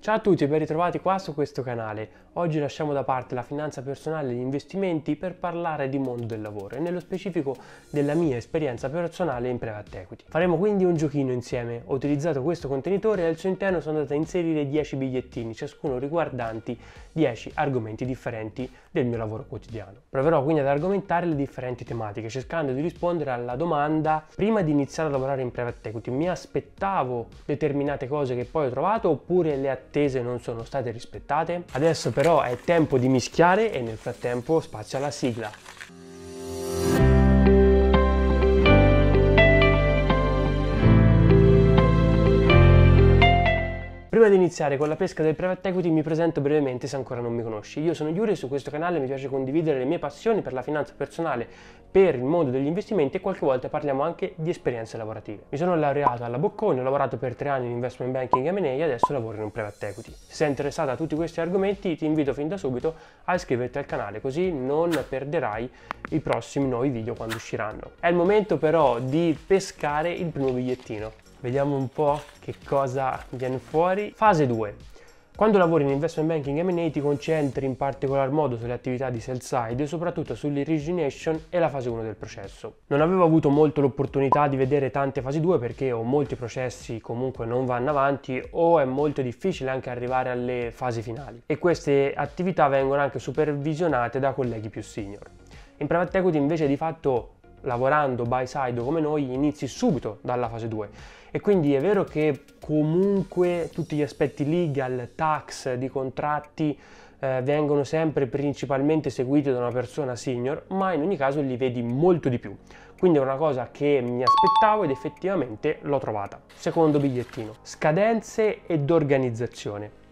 Ciao a tutti e ben ritrovati qua su questo canale. Oggi lasciamo da parte la finanza personale e gli investimenti per parlare di mondo del lavoro e nello specifico della mia esperienza personale in private equity. Faremo quindi un giochino insieme. Ho utilizzato questo contenitore e al suo interno sono andato a inserire 10 bigliettini, ciascuno riguardanti 10 argomenti differenti del mio lavoro quotidiano. Proverò quindi ad argomentare le differenti tematiche, cercando di rispondere alla domanda prima di iniziare a lavorare in private equity mi aspettavo determinate cose che poi ho trovato oppure le attività attese non sono state rispettate. Adesso però è tempo di mischiare e nel frattempo spazio alla sigla. iniziare con la pesca del private equity mi presento brevemente se ancora non mi conosci. Io sono Yuri e su questo canale mi piace condividere le mie passioni per la finanza personale, per il mondo degli investimenti e qualche volta parliamo anche di esperienze lavorative. Mi sono laureato alla Bocconi, ho lavorato per tre anni in investment banking e M&A e adesso lavoro in un private equity. Se sei interessato a tutti questi argomenti ti invito fin da subito a iscriverti al canale così non perderai i prossimi nuovi video quando usciranno. È il momento però di pescare il primo bigliettino. Vediamo un po' che cosa viene fuori. Fase 2. Quando lavori in investment banking M&A ti concentri in particolar modo sulle attività di sell side e soprattutto sull'origination e la fase 1 del processo. Non avevo avuto molto l'opportunità di vedere tante fasi 2 perché o molti processi comunque non vanno avanti o è molto difficile anche arrivare alle fasi finali e queste attività vengono anche supervisionate da colleghi più senior. In private equity invece di fatto lavorando by side come noi inizi subito dalla fase 2 e quindi è vero che comunque tutti gli aspetti legal, tax, di contratti eh, vengono sempre principalmente seguiti da una persona senior, ma in ogni caso li vedi molto di più. Quindi è una cosa che mi aspettavo ed effettivamente l'ho trovata. Secondo bigliettino, scadenze ed organizzazione.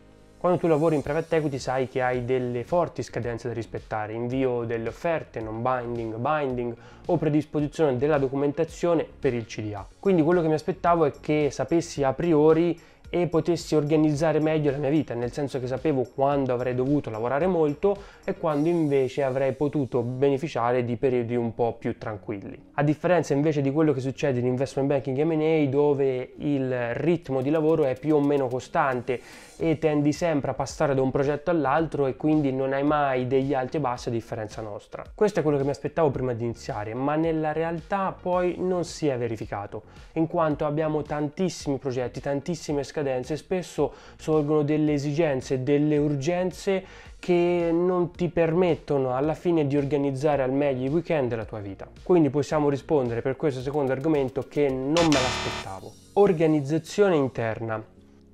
Quando tu lavori in private equity sai che hai delle forti scadenze da rispettare, invio delle offerte non binding, binding o predisposizione della documentazione per il CDA. Quindi quello che mi aspettavo è che sapessi a priori e potessi organizzare meglio la mia vita, nel senso che sapevo quando avrei dovuto lavorare molto e quando invece avrei potuto beneficiare di periodi un po' più tranquilli. A differenza invece di quello che succede in investment banking M&A dove il ritmo di lavoro è più o meno costante e tendi sempre a passare da un progetto all'altro e quindi non hai mai degli alti e bassi a differenza nostra. Questo è quello che mi aspettavo prima di iniziare, ma nella realtà poi non si è verificato, in quanto abbiamo tantissimi progetti, tantissime scale scadenze spesso sorgono delle esigenze, delle urgenze che non ti permettono alla fine di organizzare al meglio i weekend della tua vita. Quindi possiamo rispondere per questo secondo argomento che non me l'aspettavo. Organizzazione interna.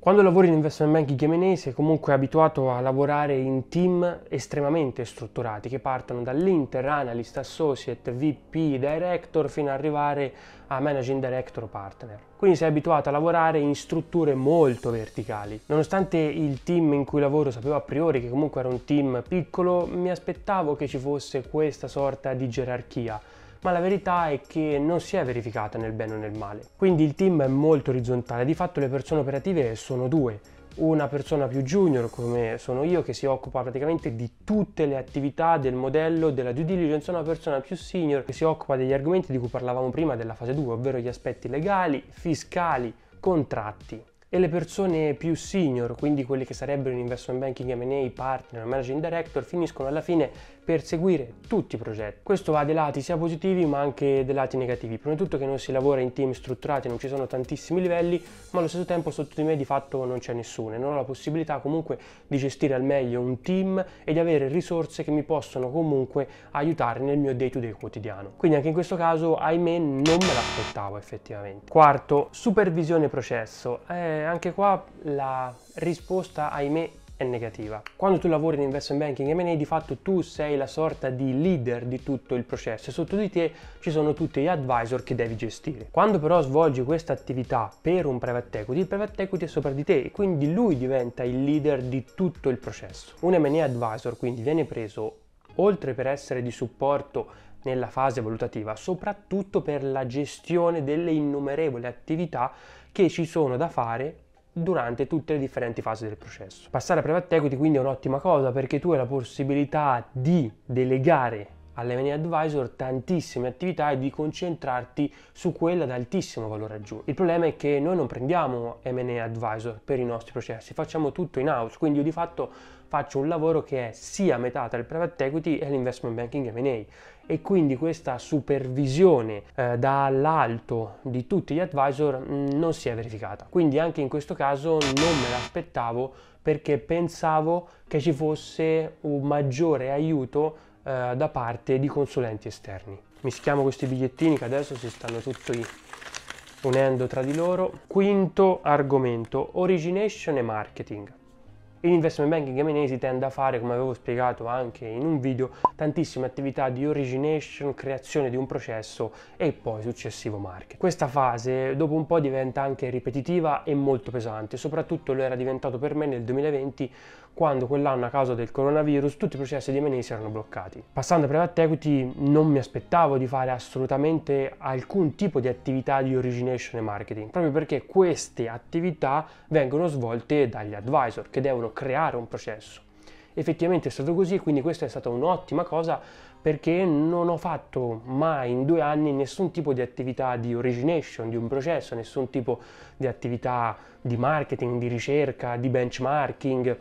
Quando lavori in investment banking M&A sei comunque abituato a lavorare in team estremamente strutturati che partono dall'inter, analyst, associate, VP, director fino ad arrivare a managing director partner. Quindi sei abituato a lavorare in strutture molto verticali. Nonostante il team in cui lavoro sapevo a priori che comunque era un team piccolo, mi aspettavo che ci fosse questa sorta di gerarchia ma la verità è che non si è verificata nel bene o nel male. Quindi il team è molto orizzontale, di fatto le persone operative sono due, una persona più junior come sono io che si occupa praticamente di tutte le attività del modello della due diligence, una persona più senior che si occupa degli argomenti di cui parlavamo prima della fase 2, ovvero gli aspetti legali, fiscali, contratti e le persone più senior, quindi quelli che sarebbero in investment banking MA, partner, managing director, finiscono alla fine per seguire tutti i progetti. Questo ha dei lati sia positivi ma anche dei lati negativi. Prima di tutto che non si lavora in team strutturati, non ci sono tantissimi livelli, ma allo stesso tempo sotto di me di fatto non c'è nessuno e non ho la possibilità comunque di gestire al meglio un team e di avere risorse che mi possono comunque aiutare nel mio day to day quotidiano. Quindi anche in questo caso, ahimè, non me l'aspettavo effettivamente. Quarto, supervisione processo. Eh, anche qua la risposta ahimè è negativa. Quando tu lavori in investment banking M&A di fatto tu sei la sorta di leader di tutto il processo e sotto di te ci sono tutti gli advisor che devi gestire. Quando però svolgi questa attività per un private equity, il private equity è sopra di te e quindi lui diventa il leader di tutto il processo. Un M&A advisor quindi viene preso oltre per essere di supporto nella fase valutativa, soprattutto per la gestione delle innumerevoli attività che ci sono da fare durante tutte le differenti fasi del processo. Passare a private equity quindi è un'ottima cosa perché tu hai la possibilità di delegare all'M&A Advisor tantissime attività e di concentrarti su quella ad altissimo valore aggiunto. Il problema è che noi non prendiamo M&A Advisor per i nostri processi, facciamo tutto in house, quindi io di fatto faccio un lavoro che è sia metà tra il private equity e l'investment banking M&A e quindi questa supervisione eh, dall'alto di tutti gli advisor mm, non si è verificata. Quindi anche in questo caso non me l'aspettavo perché pensavo che ci fosse un maggiore aiuto eh, da parte di consulenti esterni. Mischiamo questi bigliettini che adesso si stanno tutti unendo tra di loro. Quinto argomento, origination e marketing. L'investment banking yemenese tende a fare, come avevo spiegato anche in un video, tantissime attività di origination, creazione di un processo e poi successivo marketing. Questa fase dopo un po' diventa anche ripetitiva e molto pesante, soprattutto lo era diventato per me nel 2020 quando quell'anno a causa del coronavirus tutti i processi di Menesi erano bloccati. Passando a private equity non mi aspettavo di fare assolutamente alcun tipo di attività di origination e marketing, proprio perché queste attività vengono svolte dagli advisor che devono creare un processo. Effettivamente è stato così, quindi questa è stata un'ottima cosa perché non ho fatto mai in due anni nessun tipo di attività di origination di un processo, nessun tipo di attività di marketing, di ricerca, di benchmarking,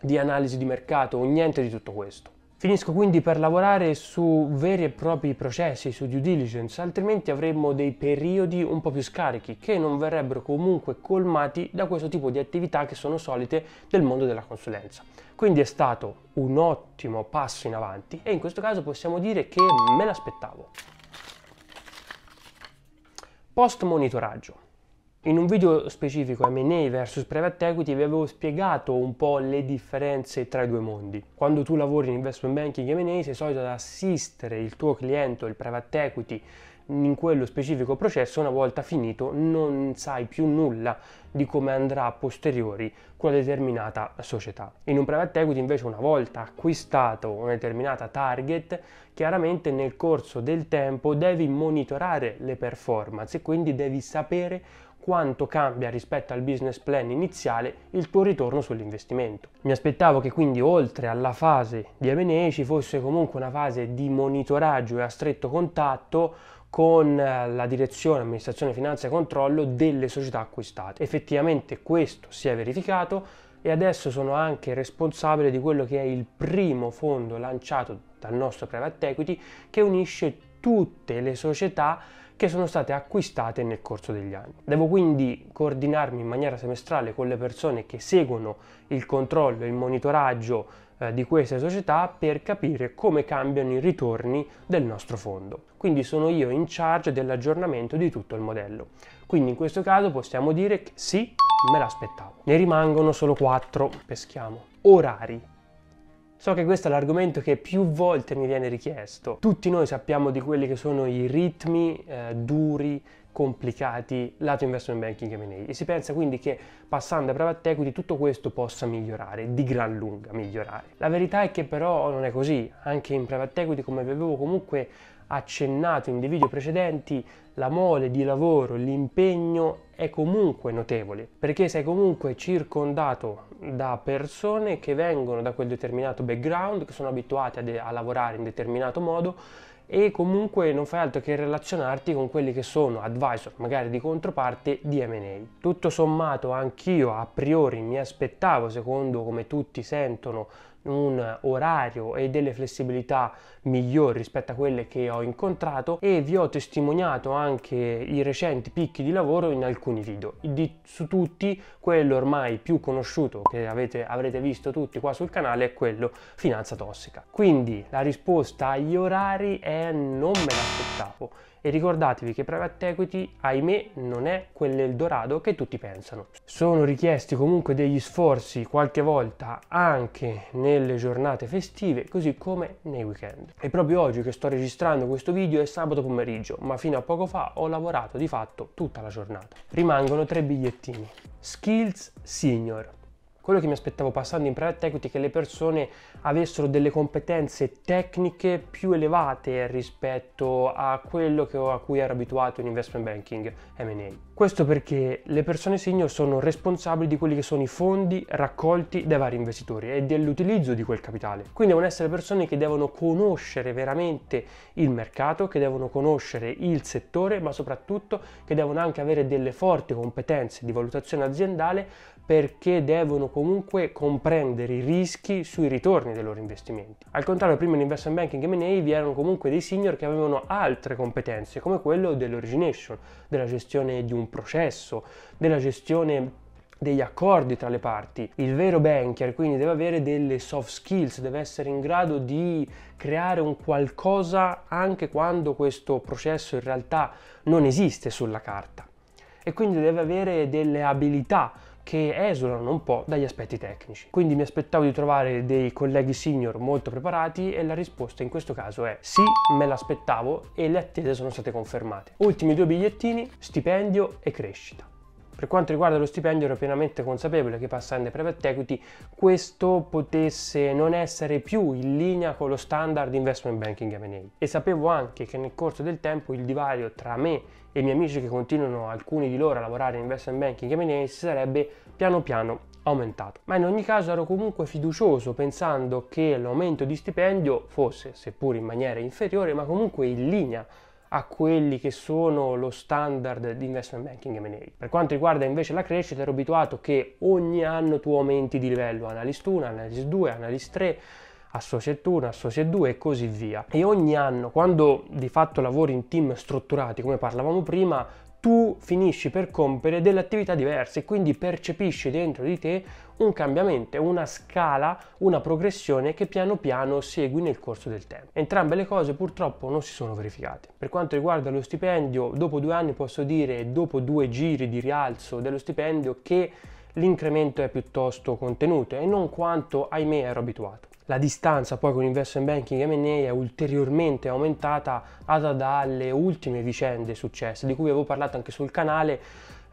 di analisi di mercato, niente di tutto questo. Finisco quindi per lavorare su veri e propri processi, su due diligence, altrimenti avremmo dei periodi un po' più scarichi che non verrebbero comunque colmati da questo tipo di attività che sono solite del mondo della consulenza. Quindi è stato un ottimo passo in avanti e in questo caso possiamo dire che me l'aspettavo. Post monitoraggio. In un video specifico M&A vs Private Equity vi avevo spiegato un po' le differenze tra i due mondi. Quando tu lavori in investment banking M&A sei solito ad assistere il tuo cliente o il Private Equity in quello specifico processo una volta finito non sai più nulla di come andrà a posteriori quella determinata società. In un private equity invece una volta acquistato una determinata target chiaramente nel corso del tempo devi monitorare le performance e quindi devi sapere quanto cambia rispetto al business plan iniziale il tuo ritorno sull'investimento. Mi aspettavo che quindi oltre alla fase di M&A ci fosse comunque una fase di monitoraggio e a stretto contatto con eh, la direzione amministrazione finanza e controllo delle società acquistate. Effettivamente questo si è verificato e adesso sono anche responsabile di quello che è il primo fondo lanciato dal nostro private equity che unisce tutte le società che sono state acquistate nel corso degli anni. Devo quindi coordinarmi in maniera semestrale con le persone che seguono il controllo e il monitoraggio eh, di queste società per capire come cambiano i ritorni del nostro fondo. Quindi sono io in charge dell'aggiornamento di tutto il modello. Quindi in questo caso possiamo dire che sì, me l'aspettavo. Ne rimangono solo quattro, peschiamo. Orari So che questo è l'argomento che più volte mi viene richiesto. Tutti noi sappiamo di quelli che sono i ritmi eh, duri, complicati lato investment banking M&A e si pensa quindi che passando a private equity tutto questo possa migliorare, di gran lunga migliorare. La verità è che però non è così, anche in private equity come vi avevo comunque accennato in dei video precedenti la mole di lavoro, l'impegno è comunque notevole, perché sei comunque circondato da persone che vengono da quel determinato background, che sono abituate a, de- a lavorare in determinato modo e comunque non fai altro che relazionarti con quelli che sono advisor, magari di controparte di MA. Tutto sommato anch'io a priori mi aspettavo, secondo come tutti sentono, un orario e delle flessibilità migliori rispetto a quelle che ho incontrato e vi ho testimoniato anche i recenti picchi di lavoro in alcuni video. Di, su tutti quello ormai più conosciuto che avete, avrete visto tutti qua sul canale è quello finanza tossica. Quindi la risposta agli orari è non me l'aspettavo e ricordatevi che private equity, ahimè, non è quell'Eldorado che tutti pensano. Sono richiesti comunque degli sforzi qualche volta anche nelle giornate festive, così come nei weekend. È proprio oggi che sto registrando questo video, è sabato pomeriggio, ma fino a poco fa ho lavorato di fatto tutta la giornata. Rimangono tre bigliettini. Skills Senior quello che mi aspettavo passando in private equity è che le persone avessero delle competenze tecniche più elevate rispetto a quello a cui ero abituato in investment banking M&A. Questo perché le persone senior sono responsabili di quelli che sono i fondi raccolti dai vari investitori e dell'utilizzo di quel capitale. Quindi devono essere persone che devono conoscere veramente il mercato, che devono conoscere il settore, ma soprattutto che devono anche avere delle forti competenze di valutazione aziendale perché devono comunque comprendere i rischi sui ritorni dei loro investimenti. Al contrario, prima in investment banking M&A vi erano comunque dei senior che avevano altre competenze, come quello dell'origination, della gestione di un processo, della gestione degli accordi tra le parti. Il vero banker quindi deve avere delle soft skills, deve essere in grado di creare un qualcosa anche quando questo processo in realtà non esiste sulla carta e quindi deve avere delle abilità che esulano un po' dagli aspetti tecnici. Quindi mi aspettavo di trovare dei colleghi senior molto preparati e la risposta in questo caso è sì, me l'aspettavo e le attese sono state confermate. Ultimi due bigliettini, stipendio e crescita. Per quanto riguarda lo stipendio ero pienamente consapevole che passando ai private equity questo potesse non essere più in linea con lo standard investment banking M&A e sapevo anche che nel corso del tempo il divario tra me e i miei amici che continuano alcuni di loro a lavorare in investment banking M&A si sarebbe piano piano aumentato. Ma in ogni caso ero comunque fiducioso pensando che l'aumento di stipendio fosse, seppur in maniera inferiore, ma comunque in linea a quelli che sono lo standard di investment banking M&A. Per quanto riguarda invece la crescita, ero abituato che ogni anno tu aumenti di livello, analyst 1, analyst 2, analyst 3, associate 1, associate 2 e così via. E ogni anno, quando di fatto lavori in team strutturati, come parlavamo prima, tu finisci per compiere delle attività diverse e quindi percepisci dentro di te un cambiamento, una scala, una progressione che piano piano segui nel corso del tempo. Entrambe le cose purtroppo non si sono verificate. Per quanto riguarda lo stipendio, dopo due anni posso dire, dopo due giri di rialzo dello stipendio, che l'incremento è piuttosto contenuto e non quanto ahimè ero abituato. La distanza poi con investment banking e M&A è ulteriormente aumentata dalle ultime vicende successe, di cui avevo parlato anche sul canale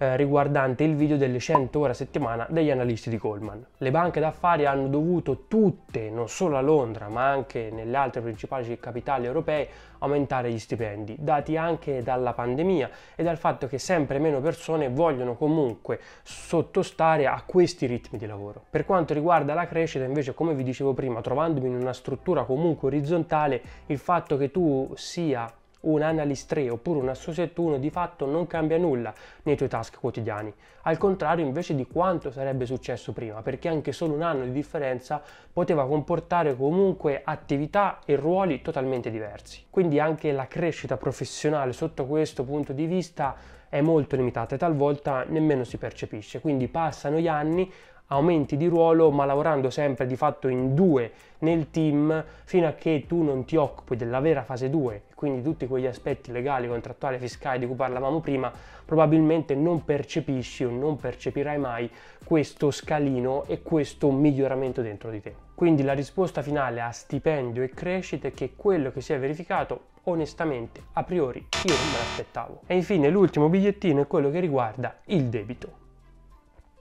eh, riguardante il video delle 100 ore a settimana degli analisti di Goldman. Le banche d'affari hanno dovuto tutte, non solo a Londra ma anche nelle altre principali capitali europee, aumentare gli stipendi, dati anche dalla pandemia e dal fatto che sempre meno persone vogliono comunque sottostare a questi ritmi di lavoro. Per quanto riguarda la crescita invece come vi dicevo prima, trovandomi in una struttura comunque orizzontale, il fatto che tu sia un analyst 3 oppure un associate 1 di fatto non cambia nulla nei tuoi task quotidiani, al contrario invece di quanto sarebbe successo prima, perché anche solo un anno di differenza poteva comportare comunque attività e ruoli totalmente diversi. Quindi anche la crescita professionale sotto questo punto di vista è molto limitata e talvolta nemmeno si percepisce, quindi passano gli anni aumenti di ruolo ma lavorando sempre di fatto in due nel team fino a che tu non ti occupi della vera fase 2 quindi tutti quegli aspetti legali, contrattuali, fiscali di cui parlavamo prima probabilmente non percepisci o non percepirai mai questo scalino e questo miglioramento dentro di te. Quindi la risposta finale a stipendio e crescita è che quello che si è verificato onestamente a priori io non me l'aspettavo. E infine l'ultimo bigliettino è quello che riguarda il debito.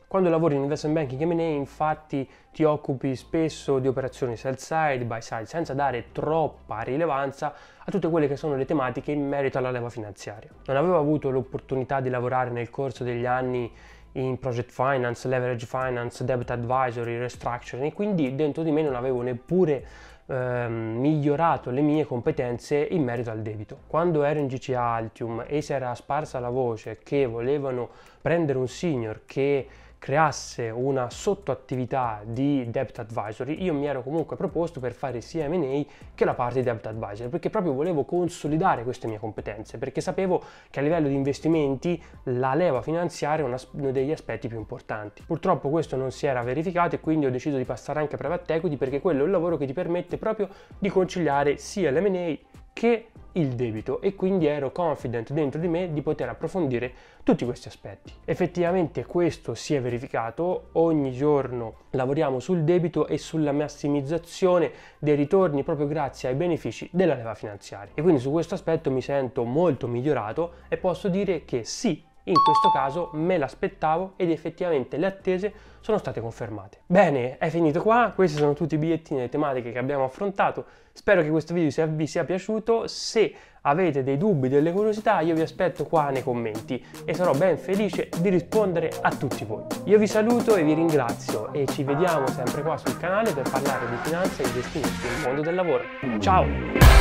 Quando lavori in investment banking M&A infatti ti occupi spesso di operazioni sell side, by side, senza dare troppa rilevanza a tutte quelle che sono le tematiche in merito alla leva finanziaria. Non avevo avuto l'opportunità di lavorare nel corso degli anni in project finance, leverage finance, debt advisory, restructuring e quindi dentro di me non avevo neppure Ehm, migliorato le mie competenze in merito al debito. Quando ero in GCA Altium e si era sparsa la voce che volevano prendere un senior che creasse una sottoattività di debt advisory, io mi ero comunque proposto per fare sia M&A che la parte di debt advisory, perché proprio volevo consolidare queste mie competenze, perché sapevo che a livello di investimenti la leva finanziaria è uno degli aspetti più importanti. Purtroppo questo non si era verificato e quindi ho deciso di passare anche a private equity perché quello è un lavoro che ti permette proprio di conciliare sia l'M&A che il debito e quindi ero confident dentro di me di poter approfondire tutti questi aspetti. Effettivamente questo si è verificato, ogni giorno lavoriamo sul debito e sulla massimizzazione dei ritorni proprio grazie ai benefici della leva finanziaria e quindi su questo aspetto mi sento molto migliorato e posso dire che sì, in questo caso me l'aspettavo ed effettivamente le attese sono state confermate. Bene, è finito qua, questi sono tutti i bigliettini e le tematiche che abbiamo affrontato. Spero che questo video vi sia piaciuto, se avete dei dubbi, delle curiosità, io vi aspetto qua nei commenti e sarò ben felice di rispondere a tutti voi. Io vi saluto e vi ringrazio e ci vediamo sempre qua sul canale per parlare di finanza e investimenti nel mondo del lavoro. Ciao!